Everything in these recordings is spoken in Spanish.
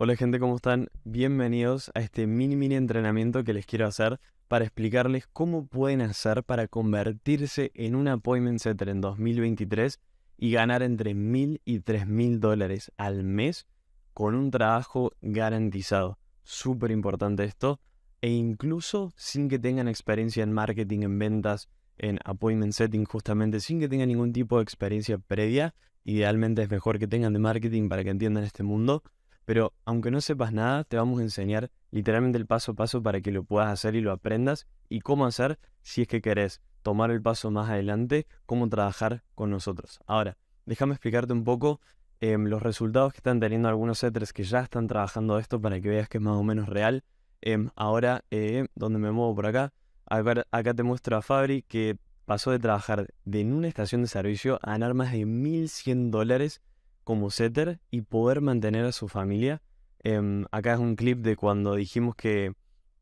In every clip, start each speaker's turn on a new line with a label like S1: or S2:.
S1: Hola gente, ¿cómo están? Bienvenidos a este mini mini entrenamiento que les quiero hacer para explicarles cómo pueden hacer para convertirse en un appointment setter en 2023 y ganar entre mil y tres mil dólares al mes con un trabajo garantizado. Súper importante esto. E incluso sin que tengan experiencia en marketing, en ventas, en appointment setting, justamente sin que tengan ningún tipo de experiencia previa. Idealmente es mejor que tengan de marketing para que entiendan este mundo pero aunque no sepas nada, te vamos a enseñar literalmente el paso a paso para que lo puedas hacer y lo aprendas y cómo hacer si es que querés tomar el paso más adelante, cómo trabajar con nosotros. Ahora, déjame explicarte un poco em, los resultados que están teniendo algunos setters que ya están trabajando esto para que veas que es más o menos real. Em, ahora, eh, donde me muevo por acá, acá, te muestro a Fabri que pasó de trabajar en una estación de servicio a ganar más de 1.100 dólares como setter y poder mantener a su familia. Em, acá es un clip de cuando dijimos que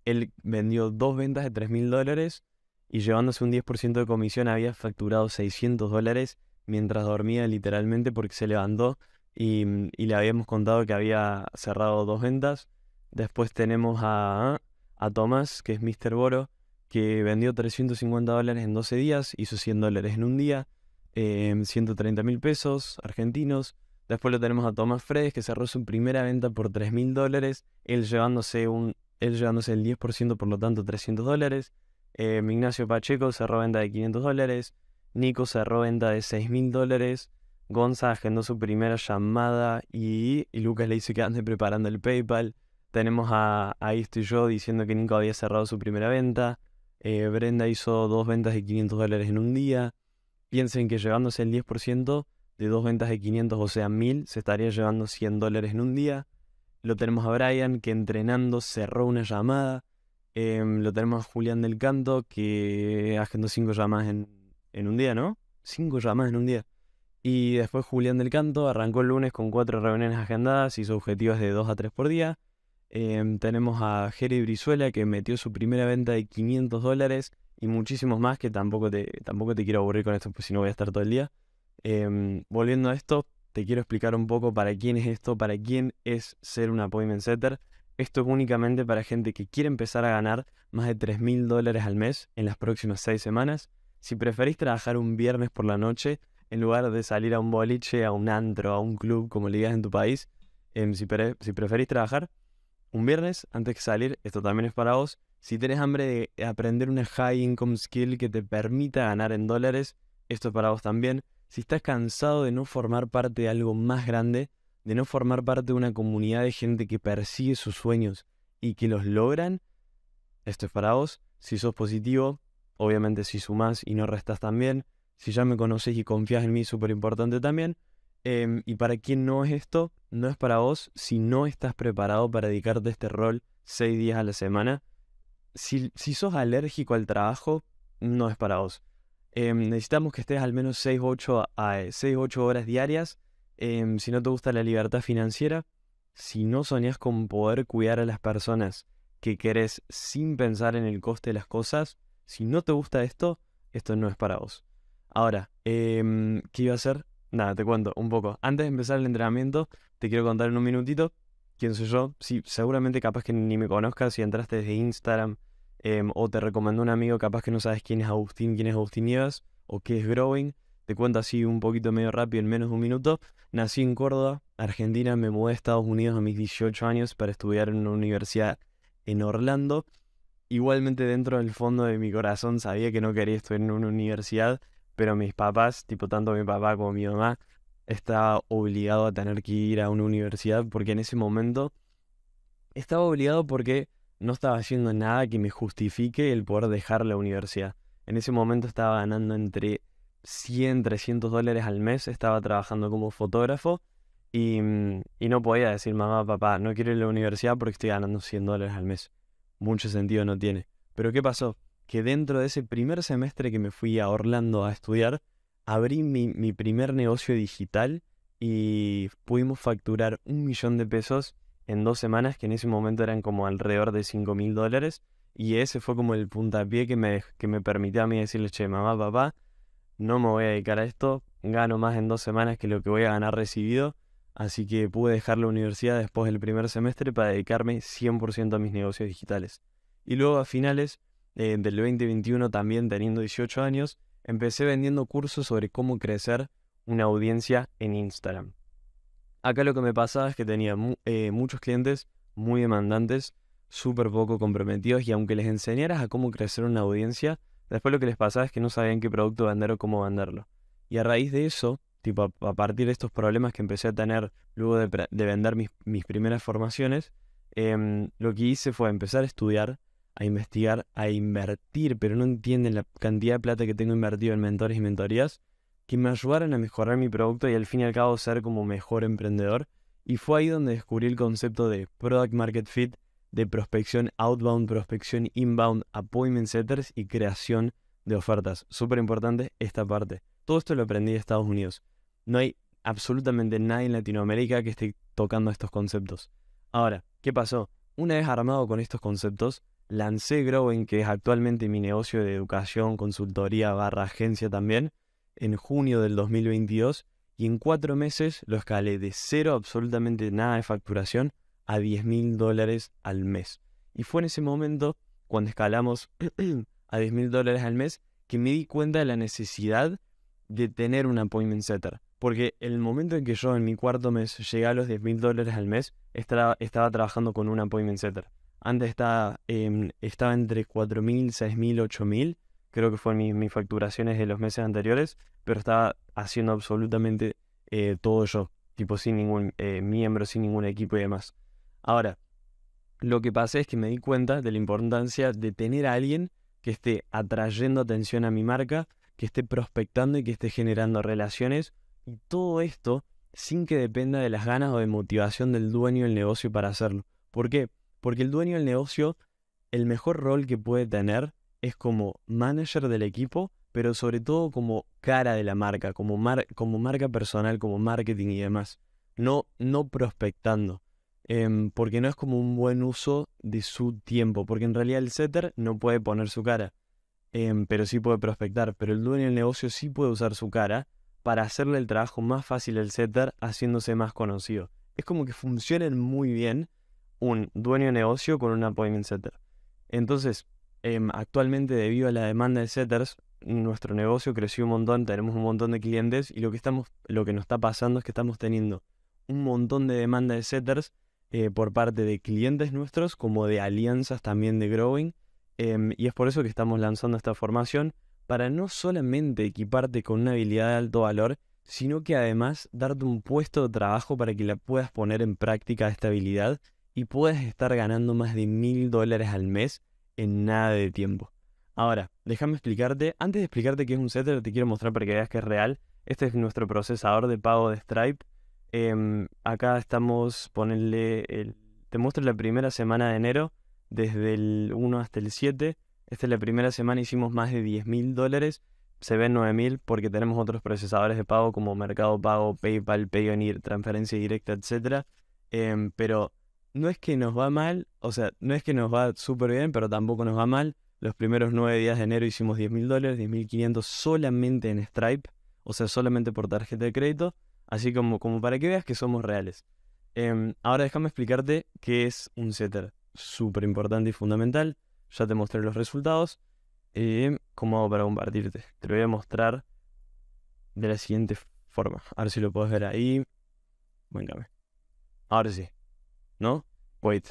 S1: él vendió dos ventas de 3.000 dólares y llevándose un 10% de comisión había facturado 600 dólares mientras dormía literalmente porque se levantó mm, y, le habíamos contado que había cerrado dos ventas. Después tenemos a, a Tomás, que es Mr. Boro, que vendió 350 dólares en 12 días, hizo 100 dólares en un día, 130.000 em, pesos argentinos. Después lo tenemos a Thomas Fredes, que cerró su primera venta por 3.000 mil dólares, él llevándose, un, él llevándose el 10%, por lo tanto 300 dólares. Eh, Ignacio Pacheco cerró venta de 500 dólares. Nico cerró venta de 6.000 mil dólares. Gonza agendó su primera llamada y, Lucas le dice que ande preparando el PayPal. Tenemos a, a y yo diciendo que Nico había cerrado su primera venta. Eh, Brenda hizo dos ventas de 500 dólares en un día. Piensen que llevándose el 10%, de dos ventas de 500, o sea, 1000, se estaría llevando 100 dólares en un día. Lo tenemos a Brian, que entrenando cerró una llamada. Em, lo tenemos a Julián del Canto, que agendó 5 llamadas en, un día, ¿no? 5 llamadas en un día. Y después Julián del Canto arrancó el lunes con 4 reuniones agendadas y sus objetivos de 2 a 3 por día. Em, tenemos a Jerry Brizuela que metió su primera venta de 500 dólares y muchísimos más que tampoco te, tampoco te quiero aburrir con esto, pues si no voy a estar todo el día. Em, volviendo a esto, te quiero explicar un poco para quién es esto, para quién es ser un appointment setter. Esto es únicamente para gente que quiere empezar a ganar más de 3000 dólares al mes en las próximas 6 semanas. Si preferís trabajar un viernes por la noche, en lugar de salir a un boliche, a un antro, a un club, como le digas en tu país, em, si, si preferís trabajar un viernes antes que salir, esto también es para vos. Si tenés hambre de aprender una high income skill que te permita ganar en dólares, esto es para vos también si estás cansado de no formar parte de algo más grande, de no formar parte de una comunidad de gente que persigue sus sueños y que los logran, esto es para vos. Si sos positivo, obviamente si sumás y no restás también. Si ya me conoces y confías en mí, súper importante también. Em, y para quien no es esto, no es para vos si no estás preparado para dedicarte a este rol seis días a la semana. si sos alérgico al trabajo, no es para vos. Em, necesitamos que estés al menos 6 8, 8 horas diarias. Em, si no te gusta la libertad financiera, si no soñás con poder cuidar a las personas que querés sin pensar en el coste de las cosas, si no te gusta esto, esto no es para vos. Ahora, em, ¿qué iba a hacer? Nada, te cuento un poco. Antes de empezar el entrenamiento, te quiero contar en un minutito quién soy yo. Sí, seguramente capaz que ni me conozcas si entraste desde Instagram Em, o te recomendó un amigo, capaz que no sabes quién es Agustín, quién es Agustín Nieves o qué es Growing. Te cuento así un poquito medio rápido en menos de un minuto. Nací en Córdoba, Argentina, me mudé a Estados Unidos a mis 18 años para estudiar en una universidad en Orlando. Igualmente dentro del fondo de mi corazón sabía que no quería estudiar en una universidad, pero mis papás, tipo tanto mi papá como mi mamá, estaba obligado a tener que ir a una universidad porque en ese momento estaba obligado porque no estaba haciendo nada que me justifique el poder dejar la universidad. En ese momento estaba ganando entre 100, 300 dólares al mes, estaba trabajando como fotógrafo mm, y, no podía decir, mamá, papá, no quiero ir a la universidad porque estoy ganando 100 dólares al mes. Mucho sentido no tiene. Pero ¿qué pasó? Que dentro de ese primer semestre que me fui a Orlando a estudiar, abrí mi, mi primer negocio digital y pudimos facturar un millón de pesos en dos semanas, que en ese momento eran como alrededor de 5 mil dólares. Y ese fue como el puntapié que me, que me permitió a mí decirle, che, mamá, papá, no me voy a dedicar a esto, gano más en dos semanas que lo que voy a ganar recibido. Así que pude dejar la universidad después del primer semestre para dedicarme 100% a mis negocios digitales. Y luego a finales eh, del 2021, también teniendo 18 años, empecé vendiendo cursos sobre cómo crecer una audiencia en Instagram. Acá lo que me pasaba es que tenía eh, muchos clientes muy demandantes, súper poco comprometidos y aunque les enseñaras a cómo crecer una audiencia, después lo que les pasaba es que no sabían qué producto vender o cómo venderlo. Y a raíz de eso, tipo a, partir de estos problemas que empecé a tener luego de, vender mis, primeras formaciones, em, lo que hice fue empezar a estudiar, a investigar, a invertir, pero no entienden la cantidad de plata que tengo invertido en mentores y mentorías que me ayudaran a mejorar mi producto y al fin y al cabo ser como mejor emprendedor. Y fue ahí donde descubrí el concepto de Product Market Fit, de prospección outbound, prospección inbound, appointment setters y creación de ofertas. Súper importante esta parte. Todo esto lo aprendí en Estados Unidos. No hay absolutamente nadie en Latinoamérica que esté tocando estos conceptos. Ahora, ¿qué pasó? Una vez armado con estos conceptos, lancé Growing, que es actualmente mi negocio de educación, consultoría barra agencia también, en junio del 2022 y en cuatro meses lo escalé de cero, absolutamente nada de facturación, a 10 mil dólares al mes. Y fue en ese momento, cuando escalamos a 10 mil dólares al mes, que me di cuenta de la necesidad de tener un appointment setter. Porque el momento en que yo en mi cuarto mes llegué a los 10 mil dólares al mes, estaba, estaba, trabajando con un appointment setter. Antes estaba, em, estaba entre 4 mil, 6 mil, 8 mil creo que fue en mis, facturaciones de los meses anteriores, pero estaba haciendo absolutamente eh, todo yo, tipo sin ningún eh, miembro, sin ningún equipo y demás. Ahora, lo que pasé es que me di cuenta de la importancia de tener a alguien que esté atrayendo atención a mi marca, que esté prospectando y que esté generando relaciones. Y todo esto sin que dependa de las ganas o de motivación del dueño del negocio para hacerlo. ¿Por qué? Porque el dueño del negocio, el mejor rol que puede tener es como manager del equipo, pero sobre todo como cara de la marca, como, como marca personal, como marketing y demás. No, no prospectando, em, porque no es como un buen uso de su tiempo, porque en realidad el setter no puede poner su cara, em, pero sí puede prospectar, pero el dueño del negocio sí puede usar su cara para hacerle el trabajo más fácil al setter haciéndose más conocido. Es como que funcionen muy bien un dueño de negocio con un appointment setter. Entonces, Em, actualmente, debido a la demanda de setters, nuestro negocio creció un montón, tenemos un montón de clientes y lo que, estamos, lo que nos está pasando es que estamos teniendo un montón de demanda de setters eh, por parte de clientes nuestros como de alianzas también de growing. Em, y es por eso que estamos lanzando esta formación para no solamente equiparte con una habilidad de alto valor, sino que además darte un puesto de trabajo para que la puedas poner en práctica esta habilidad y puedas estar ganando más de mil dólares al mes en nada de tiempo. Ahora, déjame explicarte, antes de explicarte qué es un setter, te quiero mostrar para que veas que es real. Este es nuestro procesador de pago de Stripe. Em, acá estamos, ponerle, el, te muestro la primera semana de enero, desde el 1 hasta el 7. Esta es la primera semana, hicimos más de 10 mil dólares. Se ven 9 mil porque tenemos otros procesadores de pago como Mercado Pago, PayPal, Payoneer, Transferencia Directa, etc. Em, pero no es que nos va mal, o sea, no es que nos va súper bien, pero tampoco nos va mal. Los primeros nueve días de enero hicimos 10.000 dólares, 10.500 solamente en Stripe, o sea, solamente por tarjeta de crédito, así como, como para que veas que somos reales. Em, ahora déjame explicarte qué es un setter, súper importante y fundamental. Ya te mostré los resultados. Em, ¿Cómo hago para compartirte? Te lo voy a mostrar de la siguiente forma. A ver si lo puedes ver ahí. Venga, Ahora sí. ¿no? Wait.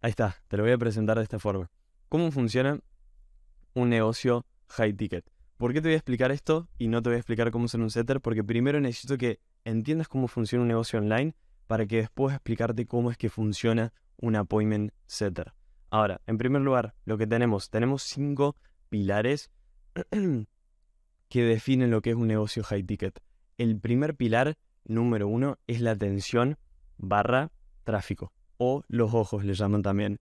S1: Ahí está, te lo voy a presentar de esta forma. ¿Cómo funciona un negocio high ticket? ¿Por qué te voy a explicar esto y no te voy a explicar cómo ser un setter? Porque primero necesito que entiendas cómo funciona un negocio online para que después explicarte cómo es que funciona un appointment setter. Ahora, en primer lugar, lo que tenemos, tenemos cinco pilares que definen lo que es un negocio high ticket. El primer pilar, número uno, es la atención barra tráfico. O los ojos le llaman también.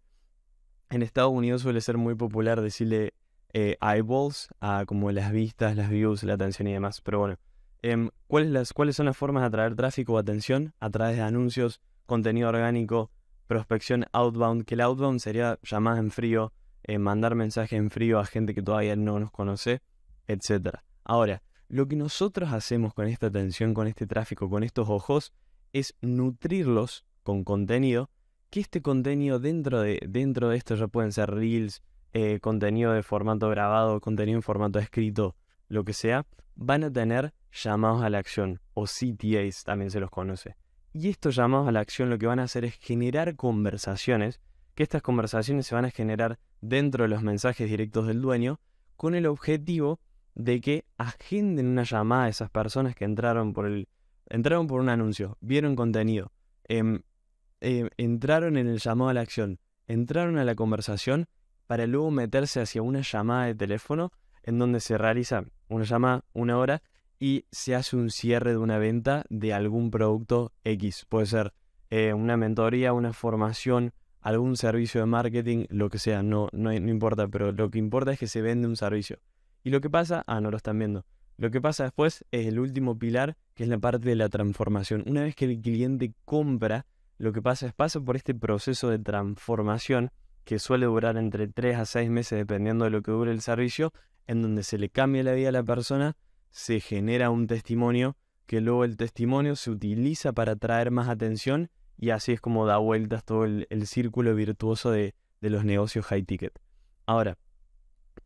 S1: En Estados Unidos suele ser muy popular decirle eh, eyeballs a como las vistas, las views, la atención y demás. Pero bueno, em, ¿cuáles, las, ¿cuáles son las formas de atraer tráfico o atención? A través de anuncios, contenido orgánico, prospección outbound, que el outbound sería llamadas en frío, eh, mandar mensajes en frío a gente que todavía no nos conoce, etc. Ahora, lo que nosotros hacemos con esta atención, con este tráfico, con estos ojos, es nutrirlos con contenido, que este contenido dentro de, dentro de esto ya pueden ser reels, eh, contenido de formato grabado, contenido en formato escrito, lo que sea, van a tener llamados a la acción, o CTAs también se los conoce. Y estos llamados a la acción lo que van a hacer es generar conversaciones, que estas conversaciones se van a generar dentro de los mensajes directos del dueño, con el objetivo de que agenden una llamada a esas personas que entraron por el, Entraron por un anuncio, vieron contenido, em, em, entraron en el llamado a la acción, entraron a la conversación para luego meterse hacia una llamada de teléfono en donde se realiza una llamada, una hora, y se hace un cierre de una venta de algún producto X. Puede ser eh, una mentoría, una formación, algún servicio de marketing, lo que sea, no, no, no, importa, pero lo que importa es que se vende un servicio. Y lo que pasa, ah, no lo están viendo. Lo que pasa después es el último pilar que es la parte de la transformación. Una vez que el cliente compra, lo que pasa es pasa por este proceso de transformación que suele durar entre 3 a 6 meses dependiendo de lo que dure el servicio, en donde se le cambia la vida a la persona, se genera un testimonio, que luego el testimonio se utiliza para atraer más atención y así es como da vueltas todo el, círculo virtuoso de, los negocios high ticket. Ahora,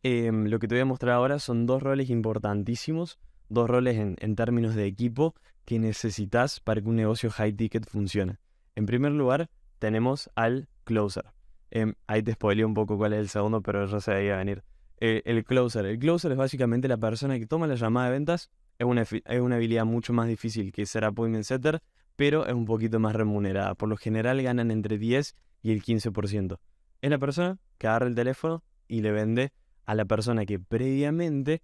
S1: em, lo que te voy a mostrar ahora son dos roles importantísimos dos roles en, términos de equipo que necesitas para que un negocio high ticket funcione. En primer lugar, tenemos al closer. Em, ahí te spoileo un poco cuál es el segundo, pero ya se a venir. Eh, el closer. El closer es básicamente la persona que toma la llamada de ventas. Es una, es una habilidad mucho más difícil que ser appointment setter, pero es un poquito más remunerada. Por lo general ganan entre 10 y el 15%. Es la persona que agarra el teléfono y le vende a la persona que previamente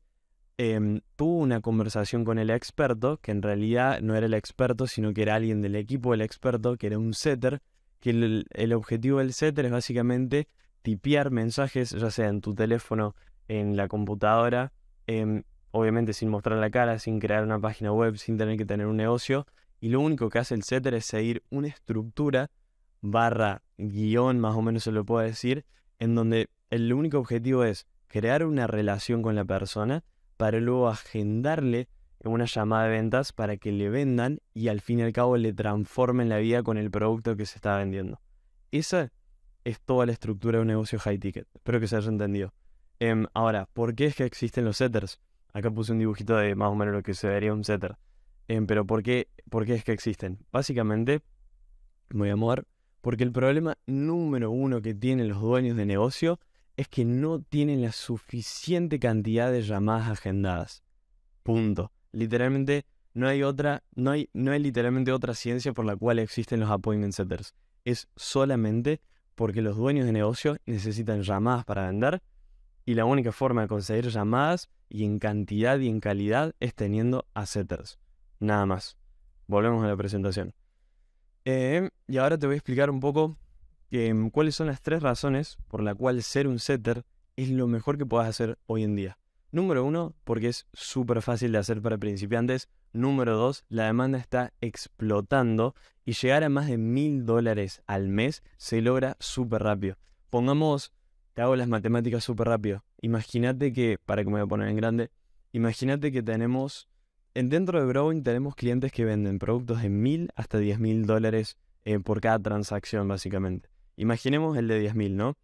S1: Em, tuvo una conversación con el experto, que en realidad no era el experto, sino que era alguien del equipo del experto, que era un setter, que el, objetivo del setter es básicamente tipear mensajes, ya sea en tu teléfono, en la computadora, em, obviamente sin mostrar la cara, sin crear una página web, sin tener que tener un negocio, y lo único que hace el setter es seguir una estructura barra guión, más o menos se lo puedo decir, en donde el único objetivo es crear una relación con la persona, para luego agendarle una llamada de ventas para que le vendan y al fin y al cabo le transformen la vida con el producto que se está vendiendo. Esa es toda la estructura de un negocio high ticket. Espero que se haya entendido. Em, ahora, ¿por qué es que existen los setters? Acá puse un dibujito de más o menos lo que se vería un setter. Em, pero ¿por qué, ¿por qué es que existen? Básicamente, me voy a mover, porque el problema número uno que tienen los dueños de negocio es que no tienen la suficiente cantidad de llamadas agendadas. Punto. Literalmente no hay otra, no hay, no hay literalmente otra ciencia por la cual existen los appointment setters. Es solamente porque los dueños de negocios necesitan llamadas para vender y la única forma de conseguir llamadas y en cantidad y en calidad es teniendo a setters. Nada más. Volvemos a la presentación. Eh, y ahora te voy a explicar un poco que, mm, cuáles son las tres razones por la cual ser un setter es lo mejor que puedas hacer hoy en día. Número uno, porque es súper fácil de hacer para principiantes. Número dos, la demanda está explotando y llegar a más de mil dólares al mes se logra súper rápido. Pongamos, te hago las matemáticas súper rápido. Imagínate que, para que me voy a poner en grande, imagínate que tenemos, dentro de Browing tenemos clientes que venden productos de mil hasta diez mil dólares eh, por cada transacción básicamente. Imaginemos el de 10.000, ¿no?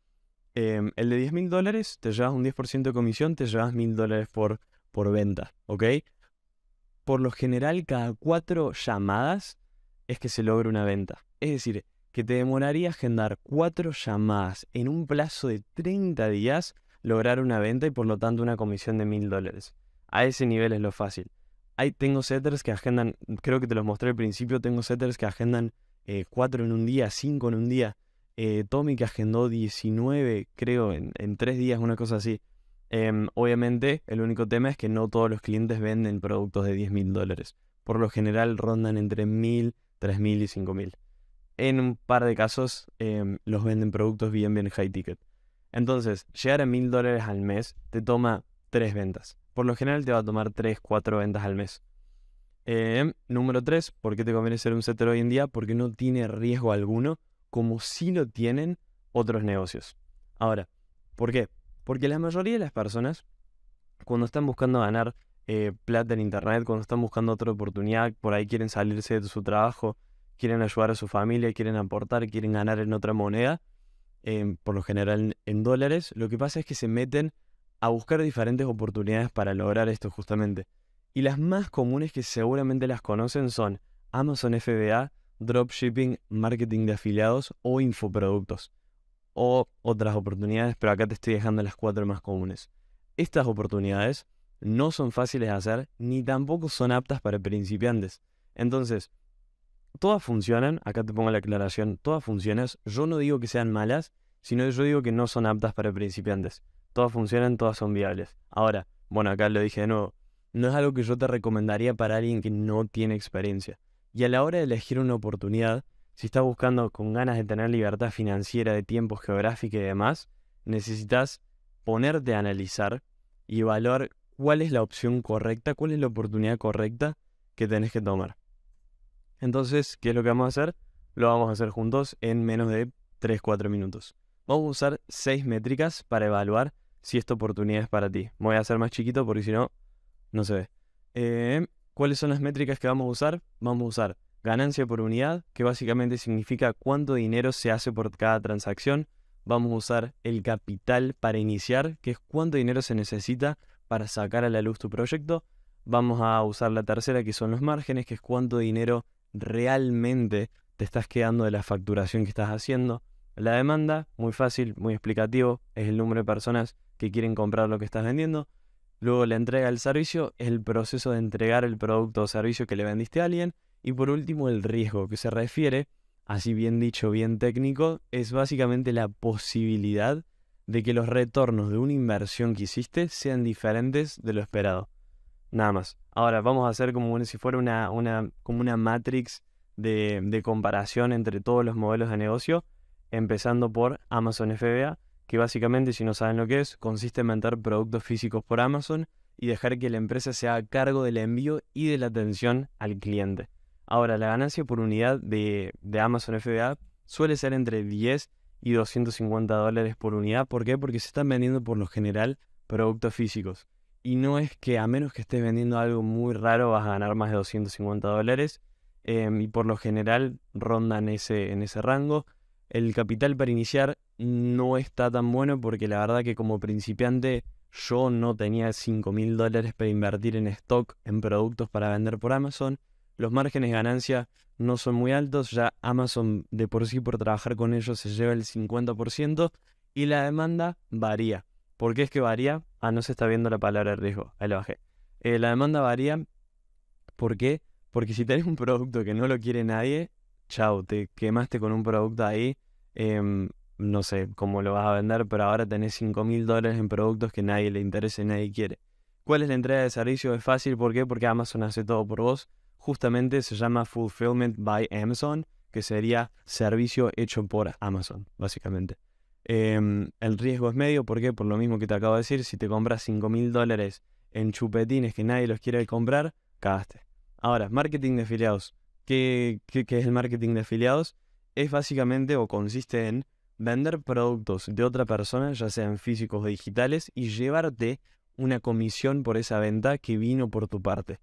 S1: Em, el de 10.000 dólares, te llevas un 10% de comisión, te llevas 1.000 dólares por, por venta, ¿ok? Por lo general, cada cuatro llamadas es que se logra una venta. Es decir, que te demoraría agendar cuatro llamadas en un plazo de 30 días lograr una venta y por lo tanto una comisión de 1.000 dólares. A ese nivel es lo fácil. Ahí tengo setters que agendan, creo que te los mostré al principio, tengo setters que agendan eh, cuatro en un día, cinco en un día. Eh, Tommy que agendó 19, creo, en, tres días, una cosa así. Em, obviamente, el único tema es que no todos los clientes venden productos de 10 mil dólares. Por lo general rondan entre 1.000, 3.000 y 5.000. En un par de casos em, los venden productos bien, bien high ticket. Entonces, llegar a 1.000 dólares al mes te toma tres ventas. Por lo general te va a tomar 3, 4 ventas al mes. Em, número 3, ¿por qué te conviene ser un setter hoy en día? Porque no tiene riesgo alguno como si lo tienen otros negocios. Ahora, ¿por qué? Porque la mayoría de las personas, cuando están buscando ganar eh, plata en Internet, cuando están buscando otra oportunidad, por ahí quieren salirse de su trabajo, quieren ayudar a su familia, quieren aportar, quieren ganar en otra moneda, em, por lo general en dólares, lo que pasa es que se meten a buscar diferentes oportunidades para lograr esto justamente. Y las más comunes que seguramente las conocen son Amazon FBA, dropshipping, marketing de afiliados o infoproductos o otras oportunidades, pero acá te estoy dejando las cuatro más comunes. Estas oportunidades no son fáciles de hacer ni tampoco son aptas para principiantes. Entonces, todas funcionan, acá te pongo la aclaración, todas funcionan, yo no digo que sean malas, sino yo digo que no son aptas para principiantes. Todas funcionan, todas son viables. Ahora, bueno, acá lo dije de nuevo, no es algo que yo te recomendaría para alguien que no tiene experiencia. Y a la hora de elegir una oportunidad, si estás buscando con ganas de tener libertad financiera, de tiempo geográfica y demás, necesitas ponerte a analizar y evaluar cuál es la opción correcta, cuál es la oportunidad correcta que tenés que tomar. Entonces, ¿qué es lo que vamos a hacer? Lo vamos a hacer juntos en menos de 3-4 minutos. Vamos a usar 6 métricas para evaluar si esta oportunidad es para ti. voy a hacer más chiquito porque si no, no se ve. Eh, ¿Cuáles son las métricas que vamos a usar? Vamos a usar ganancia por unidad, que básicamente significa cuánto dinero se hace por cada transacción. Vamos a usar el capital para iniciar, que es cuánto dinero se necesita para sacar a la luz tu proyecto. Vamos a usar la tercera, que son los márgenes, que es cuánto dinero realmente te estás quedando de la facturación que estás haciendo. La demanda, muy fácil, muy explicativo, es el número de personas que quieren comprar lo que estás vendiendo. Luego la entrega del servicio, el proceso de entregar el producto o servicio que le vendiste a alguien. Y por último, el riesgo, que se refiere, así bien dicho, bien técnico, es básicamente la posibilidad de que los retornos de una inversión que hiciste sean diferentes de lo esperado. Nada más. Ahora vamos a hacer como si fuera una, una, como una matrix de comparación entre todos los modelos de negocio, empezando por Amazon FBA, que básicamente, si no saben lo que es, consiste en vender productos físicos por Amazon y dejar que la empresa se haga cargo del envío y de la atención al cliente. Ahora, la ganancia por unidad de, Amazon FBA suele ser entre 10 y 250 dólares por unidad. ¿Por qué? Porque se están vendiendo por lo general productos físicos. Y no es que a menos que estés vendiendo algo muy raro vas a ganar más de 250 dólares. Eh, y por lo general rondan ese, en ese rango. El capital para iniciar no está tan bueno porque la verdad que como principiante yo no tenía 5 mil dólares para invertir en stock, en productos para vender por Amazon. Los márgenes de ganancia no son muy altos, ya Amazon de por sí por trabajar con ellos se lleva el 50% y la demanda varía. ¿Por qué es que varía? Ah, no se está viendo la palabra riesgo, ahí lo bajé. Eh, la demanda varía, ¿por qué? Porque si tenés un producto que no lo quiere nadie, chao, te quemaste con un producto ahí. Em, no sé cómo lo vas a vender, pero ahora tenés $5,000 mil dólares en productos que nadie le interesa y nadie quiere. ¿Cuál es la entrega de servicio? Es fácil, ¿por qué? Porque Amazon hace todo por vos. Justamente se llama Fulfillment by Amazon, que sería servicio hecho por Amazon, básicamente. Em, el riesgo es medio, ¿por qué? Por lo mismo que te acabo de decir, si te compras $5,000 mil dólares en chupetines que nadie los quiere comprar, cagaste. Ahora, marketing de afiliados. ¿Qué, qué es el marketing de afiliados? Es básicamente o consiste en vender productos de otra persona, ya sean físicos o digitales, y llevarte una comisión por esa venta que vino por tu parte.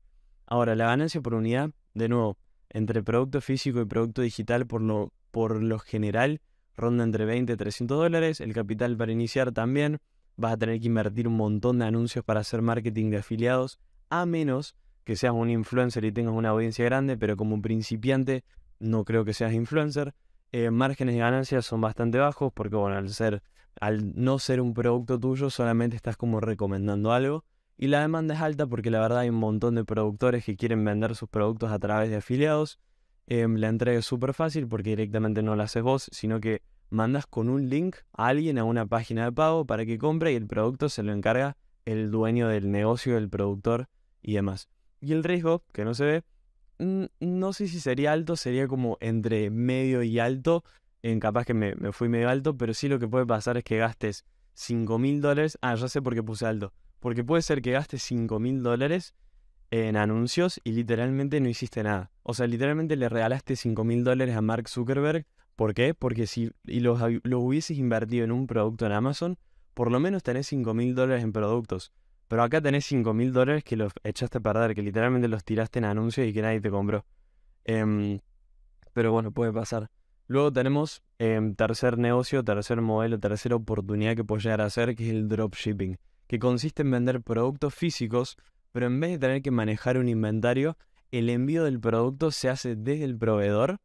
S1: Ahora, la ganancia por unidad, de nuevo, entre producto físico y producto digital, por lo, por lo general, ronda entre 20 y 300 dólares. El capital para iniciar también. Vas a tener que invertir un montón de anuncios para hacer marketing de afiliados, a menos que seas un influencer y tengas una audiencia grande, pero como principiante no creo que seas influencer. Eh, márgenes de ganancias son bastante bajos porque, bueno, al, ser, al no ser un producto tuyo, solamente estás como recomendando algo. Y la demanda es alta porque la verdad hay un montón de productores que quieren vender sus productos a través de afiliados. Em, la entrega es súper fácil porque directamente no la haces vos, sino que mandas con un link a alguien a una página de pago para que compre y el producto se lo encarga el dueño del negocio, el productor y demás. Y el riesgo, que no se ve, Mm, no sé si sería alto, sería como entre medio y alto. En capaz que me, fui medio alto, pero sí lo que puede pasar es que gastes 5 mil dólares. Ah, ya sé por qué puse alto. Porque puede ser que gastes 5 mil dólares en anuncios y literalmente no hiciste nada. O sea, literalmente le regalaste 5 mil dólares a Mark Zuckerberg. ¿Por qué? Porque si y los, los hubieses invertido en un producto en Amazon, por lo menos tenés 5 mil dólares en productos. Pero acá tenés 5 mil dólares que los echaste a perder, que literalmente los tiraste en anuncios y que nadie te compró. Em, pero bueno, puede pasar. Luego tenemos em, tercer negocio, tercer modelo, tercera oportunidad que puedes llegar a hacer, que es el dropshipping, que consiste en vender productos físicos, pero en vez de tener que manejar un inventario, el envío del producto se hace desde el proveedor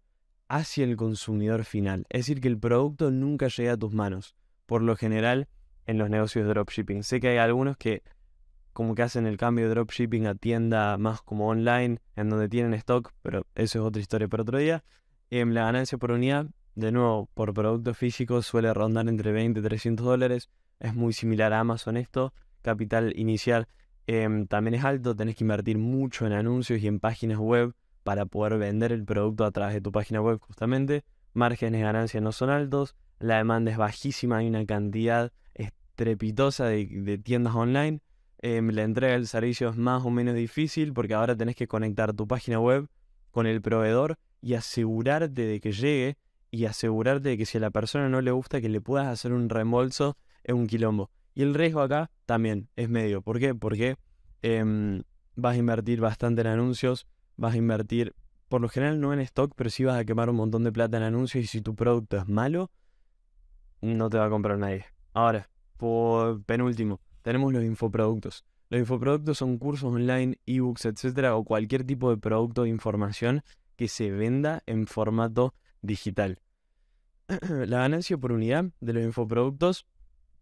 S1: hacia el consumidor final. Es decir, que el producto nunca llega a tus manos, por lo general en los negocios de dropshipping. Sé que hay algunos que como que hacen el cambio de dropshipping a tienda más como online, en donde tienen stock, pero eso es otra historia para otro día. en em, la ganancia por unidad, de nuevo, por producto físico suele rondar entre 20 y 300 dólares. Es muy similar a Amazon esto. Capital inicial em, también es alto, tenés que invertir mucho en anuncios y en páginas web para poder vender el producto a través de tu página web justamente. Márgenes de ganancia no son altos, la demanda es bajísima, hay una cantidad estrepitosa de tiendas online Em, la entrega del servicio es más o menos difícil porque ahora tenés que conectar tu página web con el proveedor y asegurarte de que llegue y asegurarte de que si a la persona no le gusta que le puedas hacer un reembolso es un quilombo. Y el riesgo acá también es medio. ¿Por qué? Porque em, vas a invertir bastante en anuncios, vas a invertir, por lo general no en stock, pero si vas a quemar un montón de plata en anuncios y si tu producto es malo, no te va a comprar nadie. Ahora, por penúltimo, tenemos los infoproductos. Los infoproductos son cursos online, ebooks, etcétera, o cualquier tipo de producto de información que se venda en formato digital. La ganancia por unidad de los infoproductos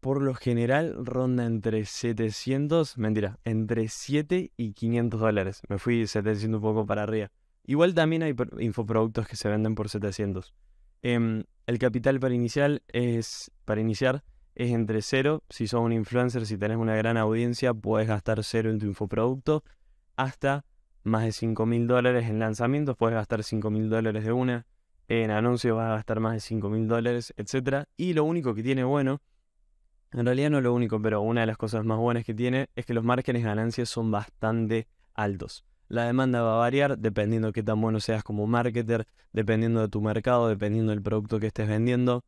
S1: por lo general ronda entre 700, mentira, entre 7 y 500 dólares. Me fui 700 un poco para arriba. Igual también hay infoproductos que se venden por 700. Em, el capital para, iniciar es, para iniciar es entre cero. Si sos un influencer, si tenés una gran audiencia, puedes gastar cero en tu infoproducto. Hasta más de 5 mil dólares en lanzamientos, puedes gastar 5 mil dólares de una. En anuncios vas a gastar más de 5 mil dólares, etc. Y lo único que tiene bueno, en realidad no lo único, pero una de las cosas más buenas que tiene es que los márgenes de ganancias son bastante altos. La demanda va a variar dependiendo qué tan bueno seas como marketer, dependiendo de tu mercado, dependiendo del producto que estés vendiendo.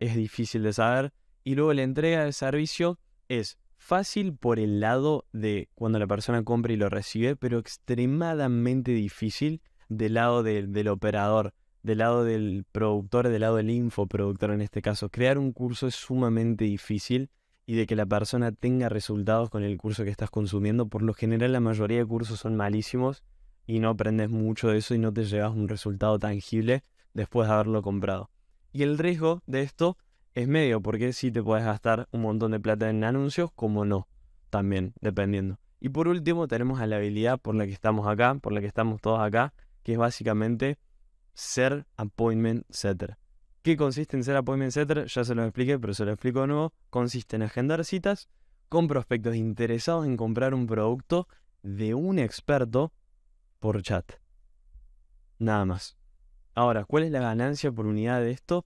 S1: Es difícil de saber, y luego la entrega del servicio es fácil por el lado de cuando la persona compra y lo recibe, pero extremadamente difícil del lado del operador, del lado del productor, del lado del infoproductor en este caso. Crear un curso es sumamente difícil y de que la persona tenga resultados con el curso que estás consumiendo, por lo general la mayoría de cursos son malísimos y no aprendes mucho de eso y no te llevas un resultado tangible después de haberlo comprado. Y el riesgo de esto es medio, porque sí te puedes gastar un montón de plata en anuncios, como no, también, dependiendo. Y por último tenemos a la habilidad por la que estamos acá, por la que estamos todos acá, que es básicamente ser appointment setter. ¿Qué consiste en ser appointment setter? Ya se lo expliqué, pero se lo explico de nuevo. Consiste en agendar citas con prospectos interesados en comprar un producto de un experto por chat. Nada más. Ahora, ¿cuál es la ganancia por unidad de esto?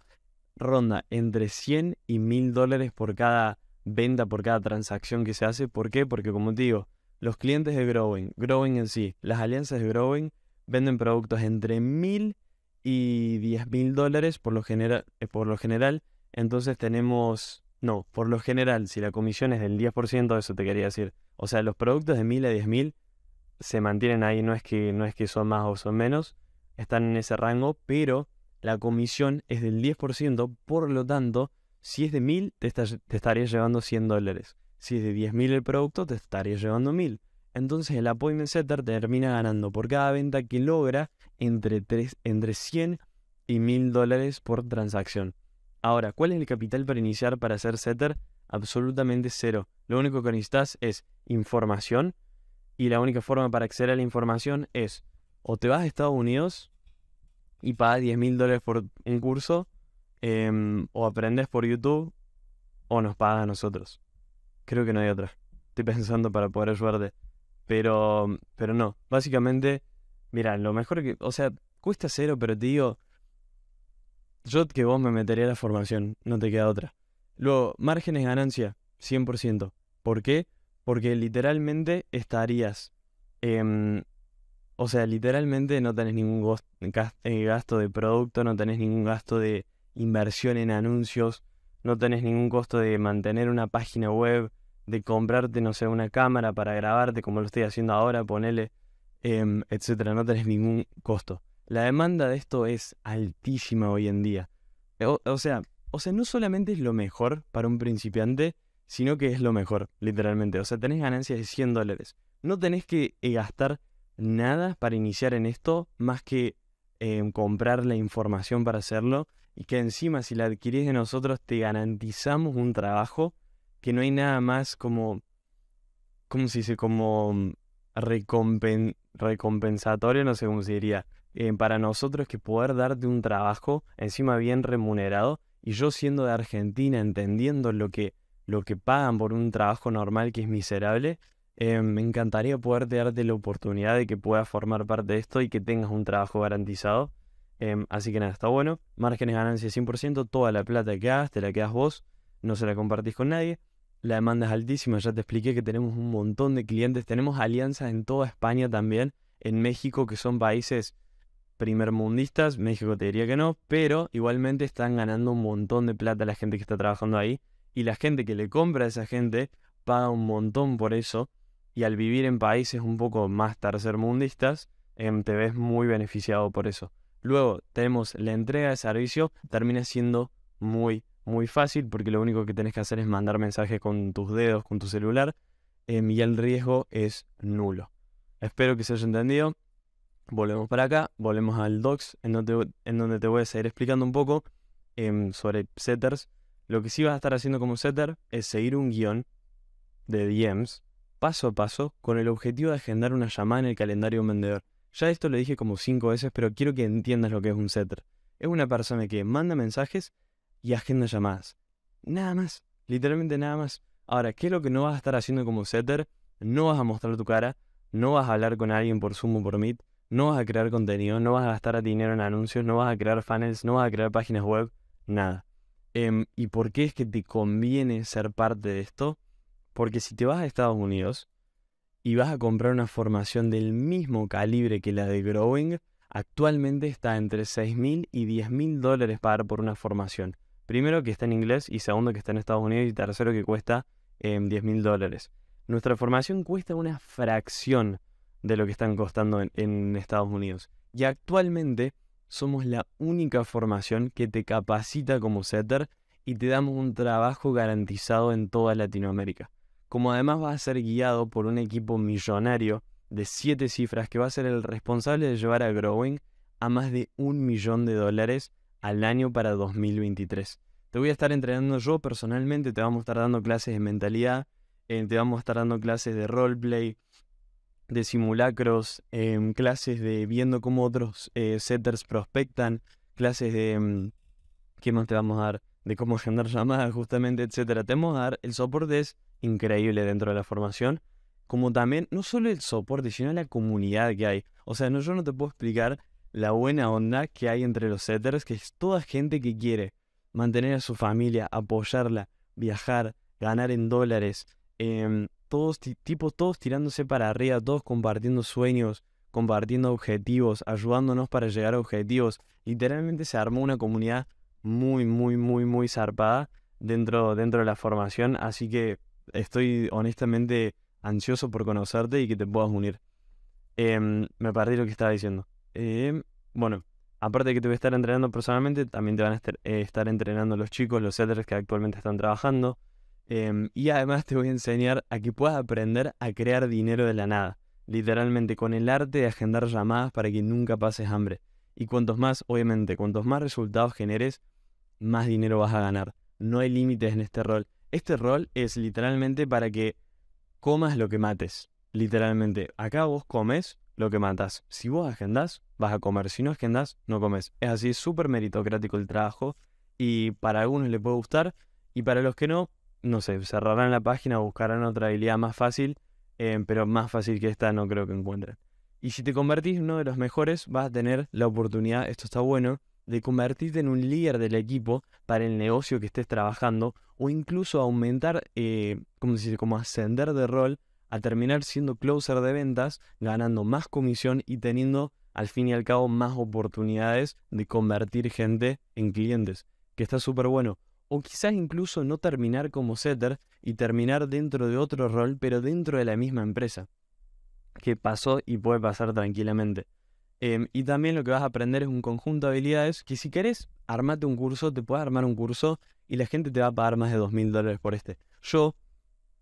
S1: ronda entre 100 y 1000 dólares por cada venta, por cada transacción que se hace. ¿Por qué? Porque como te digo, los clientes de Growing, Growing en sí, las alianzas de Growing venden productos entre 1000 y 10 mil dólares por lo, general. Eh, por lo general. Entonces tenemos, no, por lo general, si la comisión es del 10%, eso te quería decir. O sea, los productos de 1000 a 10 mil se mantienen ahí, no es, que, no es que son más o son menos, están en ese rango, pero la comisión es del 10%, por lo tanto, si es de 1000, te, estarías llevando 100 dólares. Si es de 10.000 el producto, te estarías llevando 1000. Entonces el appointment setter termina ganando por cada venta que logra entre, entre 100 y 1000 dólares por transacción. Ahora, ¿cuál es el capital para iniciar para hacer setter? Absolutamente cero. Lo único que necesitas es información y la única forma para acceder a la información es o te vas a Estados Unidos y pagas 10 mil dólares por un curso, em, o aprendes por YouTube o nos pagas a nosotros. Creo que no hay otra. Estoy pensando para poder ayudarte. Pero, pero no, básicamente, mira, lo mejor que, o sea, cuesta cero, pero te digo, yo que vos me metería a la formación, no te queda otra. Luego, márgenes ganancia, 100%. ¿Por qué? Porque literalmente estarías em, o sea, literalmente no tenés ningún eh, gasto de producto, no tenés ningún gasto de inversión en anuncios, no tenés ningún costo de mantener una página web, de comprarte, no sé, una cámara para grabarte como lo estoy haciendo ahora, ponele, em, etcétera. No tenés ningún costo. La demanda de esto es altísima hoy en día. O, sea, o sea, no solamente es lo mejor para un principiante, sino que es lo mejor, literalmente. O sea, tenés ganancias de 100 dólares. No tenés que eh, gastar nada para iniciar en esto más que em, comprar la información para hacerlo y que encima si la adquirís de nosotros te garantizamos un trabajo que no hay nada más como, ¿cómo se dice? Como mm, recompensatorio, no sé cómo se diría, eh, para nosotros que poder darte un trabajo encima bien remunerado y yo siendo de Argentina, entendiendo lo que, lo que pagan por un trabajo normal que es miserable, eh, me encantaría poderte darte la oportunidad de que puedas formar parte de esto y que tengas un trabajo garantizado. Em, así que nada, está bueno. Márgenes ganancia 100%, toda la plata que hagas te la quedas vos, no se la compartís con nadie. La demanda es altísima, ya te expliqué que tenemos un montón de clientes, tenemos alianzas en toda España también, en México, que son países primermundistas, México te diría que no, pero igualmente están ganando un montón de plata la gente que está trabajando ahí y la gente que le compra a esa gente paga un montón por eso y al vivir en países un poco más tercermundistas, em, te ves muy beneficiado por eso. Luego tenemos la entrega de servicio, termina siendo muy, muy fácil porque lo único que tenés que hacer es mandar mensajes con tus dedos, con tu celular, em, y el riesgo es nulo. Espero que se haya entendido. Volvemos para acá, volvemos al docs, en donde, en donde te voy a seguir explicando un poco em, sobre setters. Lo que sí vas a estar haciendo como setter es seguir un guión de DMs paso a paso con el objetivo de agendar una llamada en el calendario de un vendedor. Ya esto lo dije como cinco veces, pero quiero que entiendas lo que es un setter. Es una persona que manda mensajes y agenda llamadas. Nada más, literalmente nada más. Ahora, ¿qué es lo que no vas a estar haciendo como setter? No vas a mostrar tu cara, no vas a hablar con alguien por Zoom o por Meet, no vas a crear contenido, no vas a gastar dinero en anuncios, no vas a crear funnels, no vas a crear páginas web, nada. Em, ¿Y por qué es que te conviene ser parte de esto? Porque si te vas a Estados Unidos y vas a comprar una formación del mismo calibre que la de Growing, actualmente está entre 6.000 y 10.000 dólares pagar por una formación. Primero que está en inglés y segundo que está en Estados Unidos y tercero que cuesta eh, em, 10.000 dólares. Nuestra formación cuesta una fracción de lo que están costando en Estados Unidos. Y actualmente somos la única formación que te capacita como setter y te damos un trabajo garantizado en toda Latinoamérica como además va a ser guiado por un equipo millonario de siete cifras que va a ser el responsable de llevar a Growing a más de un millón de dólares al año para 2023. Te voy a estar entrenando yo personalmente, te vamos a estar dando clases de mentalidad, eh, te vamos a estar dando clases de roleplay, de simulacros, em, clases de viendo cómo otros eh, setters prospectan, clases de... Em, ¿Qué más te vamos a dar? De cómo generar llamadas, justamente, etc. Te vamos a dar el soporte es increíble dentro de la formación, como también no solo el soporte, sino la comunidad que hay. O sea, no, yo no te puedo explicar la buena onda que hay entre los setters, que es toda gente que quiere mantener a su familia, apoyarla, viajar, ganar en dólares, em, todos tipos, todos tirándose para arriba, todos compartiendo sueños, compartiendo objetivos, ayudándonos para llegar a objetivos. Literalmente se armó una comunidad muy, muy, muy, muy zarpada dentro, dentro de la formación, así que estoy honestamente ansioso por conocerte y que te puedas unir. Em, me perdí lo que estaba diciendo. Em, bueno, aparte de que te voy a estar entrenando personalmente, también te van a estar eh, entrenando los chicos, los setters que actualmente están trabajando. Em, y además te voy a enseñar a que puedas aprender a crear dinero de la nada. Literalmente con el arte de agendar llamadas para que nunca pases hambre. Y cuantos más, obviamente, cuantos más resultados generes, más dinero vas a ganar. No hay límites en este rol. Este rol es literalmente para que comas lo que mates. Literalmente, acá vos comes lo que matas. Si vos agendas, vas a comer. Si no agendas, no comes. Es así, es súper meritocrático el trabajo y para algunos le puede gustar y para los que no, no sé, cerrarán la página buscarán otra habilidad más fácil, eh, pero más fácil que esta no creo que encuentren. Y si te convertís en uno de los mejores, vas a tener la oportunidad, esto está bueno, de convertirte en un líder del equipo para el negocio que estés trabajando o incluso aumentar, eh, como, decir, como ascender de rol a terminar siendo closer de ventas, ganando más comisión y teniendo al fin y al cabo más oportunidades de convertir gente en clientes, que está súper bueno. O quizás incluso no terminar como setter y terminar dentro de otro rol, pero dentro de la misma empresa. Que pasó y puede pasar tranquilamente. Em, y también lo que vas a aprender es un conjunto de habilidades que si querés, armate un curso, te puedes armar un curso y la gente te va a pagar más de 2.000 mil dólares por este. Yo,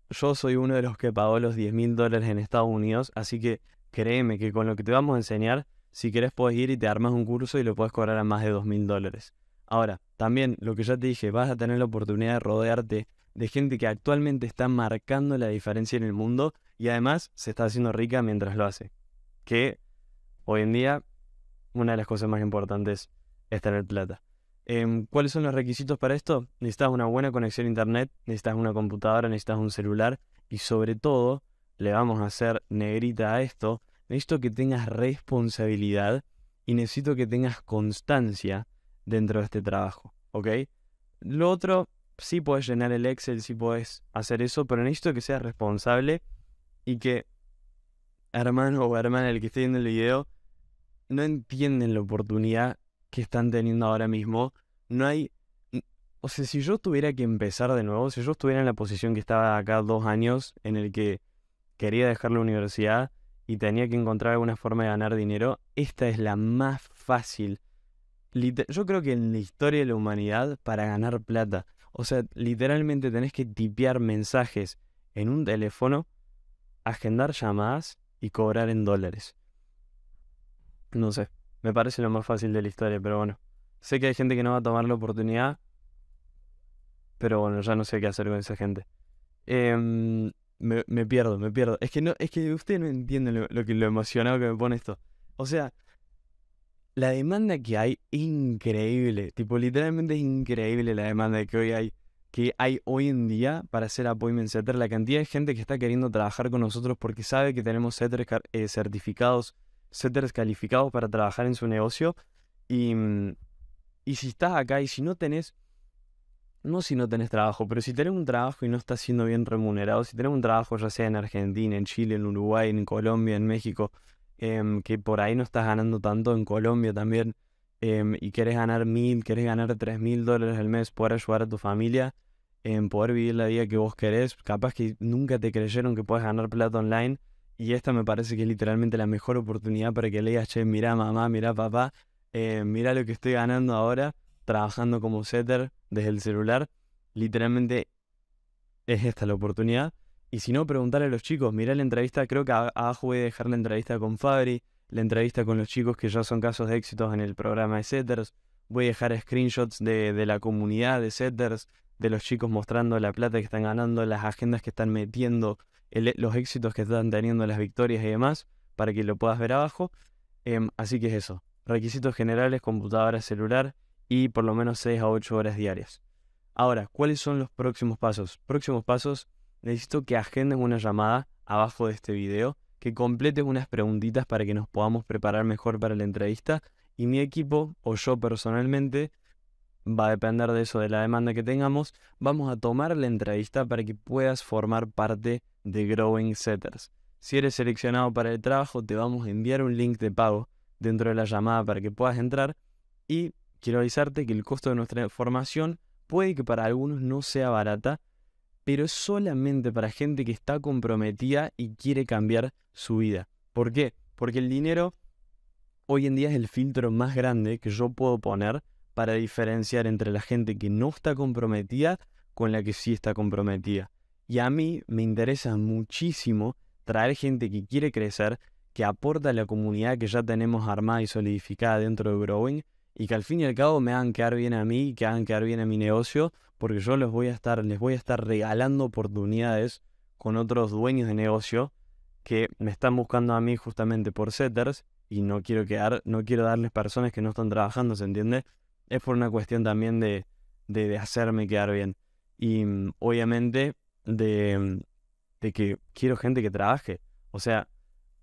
S1: yo soy uno de los que pagó los 10 mil dólares en Estados Unidos, así que créeme que con lo que te vamos a enseñar, si quieres puedes ir y te armas un curso y lo puedes cobrar a más de 2.000 mil dólares. Ahora, también lo que ya te dije, vas a tener la oportunidad de rodearte de gente que actualmente está marcando la diferencia en el mundo y además se está haciendo rica mientras lo hace. Que Hoy en día, una de las cosas más importantes es tener plata. Em, ¿Cuáles son los requisitos para esto? Necesitas una buena conexión a internet, necesitas una computadora, necesitas un celular y sobre todo, le vamos a hacer negrita a esto, necesito que tengas responsabilidad y necesito que tengas constancia dentro de este trabajo, ¿ok? Lo otro, sí puedes llenar el Excel, sí puedes hacer eso, pero necesito que seas responsable y que, hermano o hermana, el que esté viendo el video, no entienden la oportunidad que están teniendo ahora mismo. No hay... O sea, si yo tuviera que empezar de nuevo, si yo estuviera en la posición que estaba acá dos años, en el que quería dejar la universidad y tenía que encontrar alguna forma de ganar dinero, esta es la más fácil. Yo creo que en la historia de la humanidad, para ganar plata, o sea, literalmente tenés que tipear mensajes en un teléfono, agendar llamadas y cobrar en dólares. No sé, me parece lo más fácil de la historia, pero bueno. Sé que hay gente que no va a tomar la oportunidad, pero bueno, ya no sé qué hacer con esa gente. Em, me, pierdo, me pierdo. Es que no, es que ustedes no entienden lo, que, lo emocionado que me pone esto. O sea, la demanda que hay es increíble. Tipo, literalmente es increíble la demanda que hoy hay, que hay hoy en día para hacer appointment setter. La cantidad de gente que está queriendo trabajar con nosotros porque sabe que tenemos setters eh, certificados setters calificados para trabajar en su negocio. Mm, y, si estás acá y si no tenés, no si no tenés trabajo, pero si tenés un trabajo y no estás siendo bien remunerado, si tenés un trabajo ya sea en Argentina, en Chile, en Uruguay, en Colombia, en México, em, que por ahí no estás ganando tanto, en Colombia también, em, y querés ganar mil, querés ganar tres mil dólares al mes, poder ayudar a tu familia, en em, poder vivir la vida que vos querés, capaz que nunca te creyeron que puedes ganar plata online y esta me parece que es literalmente la mejor oportunidad para que le digas, che, mirá mamá, mirá papá, eh, mirá lo que estoy ganando ahora trabajando como setter desde el celular. Literalmente es esta la oportunidad. Y si no, preguntar a los chicos, mirá la entrevista, creo que abajo voy a dejar la entrevista con Fabri, la entrevista con los chicos que ya son casos de éxitos en el programa de setters. Voy a dejar screenshots de, de la comunidad de setters, de los chicos mostrando la plata que están ganando, las agendas que están metiendo, los éxitos que están teniendo, las victorias y demás, para que lo puedas ver abajo. Em, así que es eso. Requisitos generales, computadora, celular y por lo menos 6 a 8 horas diarias. Ahora, ¿cuáles son los próximos pasos? Próximos pasos, necesito que agenden una llamada abajo de este video, que completes unas preguntitas para que nos podamos preparar mejor para la entrevista y mi equipo o yo personalmente va a depender de eso, de la demanda que tengamos, vamos a tomar la entrevista para que puedas formar parte de Growing Setters. Si eres seleccionado para el trabajo, te vamos a enviar un link de pago dentro de la llamada para que puedas entrar y quiero avisarte que el costo de nuestra formación puede que para algunos no sea barata, pero es solamente para gente que está comprometida y quiere cambiar su vida. ¿Por qué? Porque el dinero hoy en día es el filtro más grande que yo puedo poner para diferenciar entre la gente que no está comprometida con la que sí está comprometida. Y a mí me interesa muchísimo traer gente que quiere crecer, que aporta a la comunidad que ya tenemos armada y solidificada dentro de Growing y que al fin y al cabo me hagan quedar bien a mí, que hagan quedar bien a mi negocio, porque yo les voy a estar, les voy a estar regalando oportunidades con otros dueños de negocio que me están buscando a mí justamente por setters y no quiero quedar, no quiero darles personas que no están trabajando, ¿se entiende? es por una cuestión también de, hacerme quedar bien. Y mm, obviamente mm, de, que quiero gente que trabaje. O sea,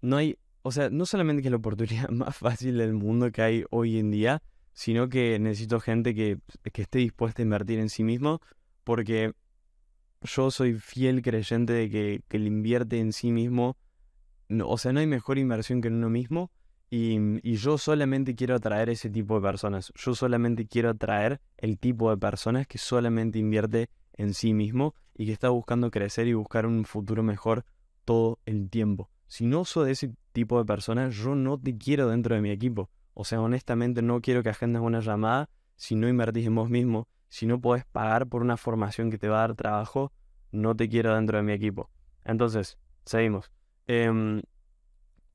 S1: no hay, o sea, no solamente que es la oportunidad más fácil del mundo que hay hoy en día, sino que necesito gente que, que esté dispuesta a invertir en sí mismo, porque yo soy fiel creyente de que, que el invierte en sí mismo, o sea, no hay mejor inversión que en uno mismo Mm, y, yo solamente quiero atraer ese tipo de personas. Yo solamente quiero atraer el tipo de personas que solamente invierte en sí mismo y que está buscando crecer y buscar un futuro mejor todo el tiempo. Si no soy de ese tipo de personas, yo no te quiero dentro de mi equipo. O sea, honestamente no quiero que agendas una llamada si no invertís en vos mismo, si no podés pagar por una formación que te va a dar trabajo, no te quiero dentro de mi equipo. Entonces, seguimos. Em,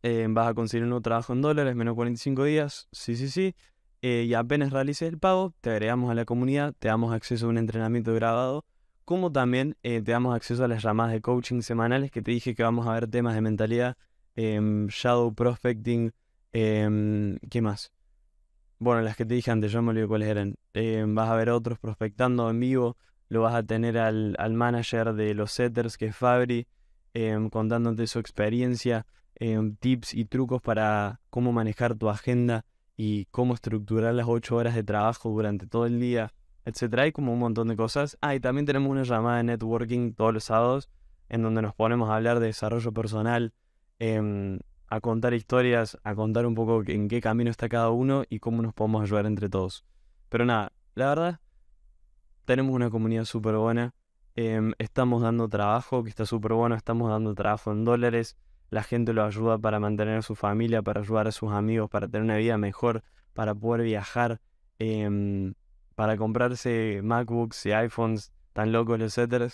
S1: eh, vas a conseguir un nuevo trabajo en dólares, menos 45 días, sí, sí, sí. Eh, y apenas realices el pago, te agregamos a la comunidad, te damos acceso a un entrenamiento grabado, como también eh, te damos acceso a las ramas de coaching semanales que te dije que vamos a ver temas de mentalidad, em, shadow prospecting, em, ¿qué más? Bueno, las que te dije antes, yo me olvidé cuáles eran. Em, vas a ver otros prospectando en vivo, lo vas a tener al, al manager de los setters, que es Fabri, contándote su experiencia Em, tips y trucos para cómo manejar tu agenda y cómo estructurar las 8 horas de trabajo durante todo el día, etcétera. Hay como un montón de cosas. Ah, y también tenemos una llamada de networking todos los sábados en donde nos ponemos a hablar de desarrollo personal, em, a contar historias, a contar un poco en qué camino está cada uno y cómo nos podemos ayudar entre todos. Pero nada, la verdad, tenemos una comunidad súper buena. Em, estamos dando trabajo, que está súper bueno. Estamos dando trabajo en dólares la gente lo ayuda para mantener a su familia, para ayudar a sus amigos, para tener una vida mejor, para poder viajar, em, para comprarse MacBooks y iPhones tan locos, etcétera.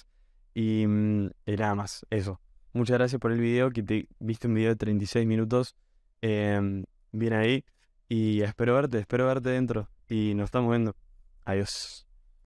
S1: Mm, y, nada más, eso. Muchas gracias por el video, que viste un video de 36 minutos. Eh, bien ahí. Y espero verte, espero verte dentro. Y nos estamos viendo. Adiós.